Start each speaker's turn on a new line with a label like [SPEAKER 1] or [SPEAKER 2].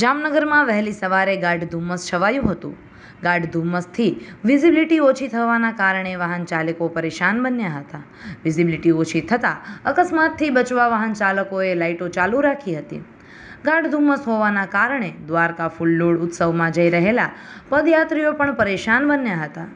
[SPEAKER 1] જામનગરમાં વહેલી સવારે ગાઢ ધુમ્મસ છવાયું હતું ગાઢ ધુમ્મસથી વિઝિબિલિટી ઓછી થવાના કારણે વાહન ચાલકો પરેશાન બન્યા હતા વિઝિબિલિટી ઓછી થતાં અકસ્માતથી બચવા વાહન ચાલકોએ લાઇટો ચાલુ રાખી હતી ગાઢ ધુમ્મસ હોવાના કારણે દ્વારકા ફૂલ ઉત્સવમાં જઈ રહેલા પદયાત્રીઓ પણ પરેશાન બન્યા હતા